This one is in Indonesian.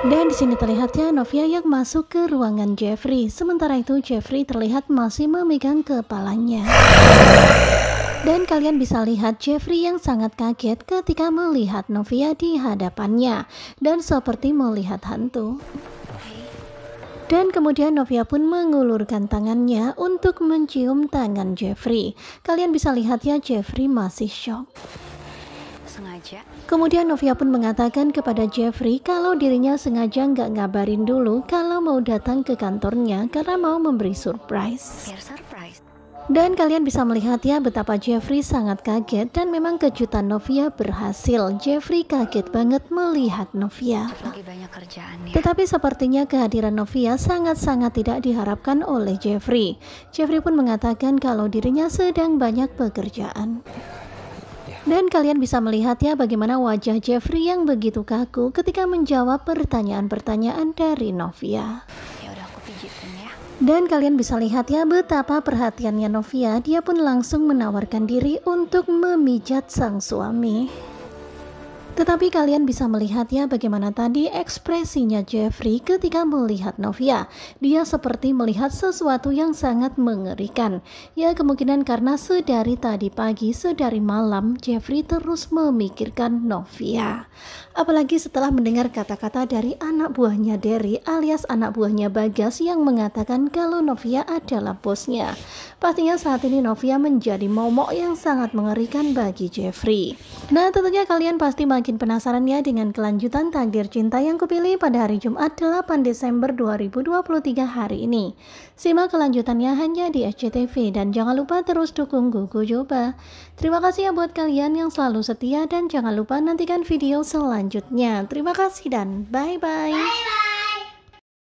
Dan di sini terlihatnya Novia yang masuk ke ruangan Jeffrey. Sementara itu Jeffrey terlihat masih memegang kepalanya. Dan kalian bisa lihat Jeffrey yang sangat kaget ketika melihat Novia di hadapannya dan seperti melihat hantu. Dan kemudian Novia pun mengulurkan tangannya untuk mencium tangan Jeffrey. Kalian bisa lihat ya Jeffrey masih shock sengaja. Kemudian Novia pun mengatakan kepada Jeffrey kalau dirinya sengaja nggak ngabarin dulu kalau mau datang ke kantornya karena mau memberi surprise. Dan kalian bisa melihat ya betapa Jeffrey sangat kaget dan memang kejutan Novia berhasil. Jeffrey kaget banget melihat Novia. Ya. Tetapi sepertinya kehadiran Novia sangat-sangat tidak diharapkan oleh Jeffrey. Jeffrey pun mengatakan kalau dirinya sedang banyak pekerjaan. Dan kalian bisa melihat ya bagaimana wajah Jeffrey yang begitu kaku ketika menjawab pertanyaan-pertanyaan dari Novia. Ya udah aku pijitin ya. Dan kalian bisa lihat ya betapa perhatiannya Novia, dia pun langsung menawarkan diri untuk memijat sang suami. Tetapi kalian bisa melihat ya bagaimana tadi ekspresinya Jeffrey ketika melihat Novia. Dia seperti melihat sesuatu yang sangat mengerikan. Ya kemungkinan karena sedari tadi pagi, sedari malam Jeffrey terus memikirkan Novia. Apalagi setelah mendengar kata-kata dari anak buahnya Derry alias anak buahnya Bagas yang mengatakan kalau Novia adalah bosnya. Pastinya saat ini Novia menjadi momok yang sangat mengerikan bagi Jeffrey. Nah tentunya kalian pasti makin Makin penasaran ya dengan kelanjutan takdir cinta yang kupilih pada hari Jumat 8 Desember 2023 hari ini. Simak kelanjutannya hanya di SCTV dan jangan lupa terus dukung Gugu Joba. Terima kasih ya buat kalian yang selalu setia dan jangan lupa nantikan video selanjutnya. Terima kasih dan bye-bye.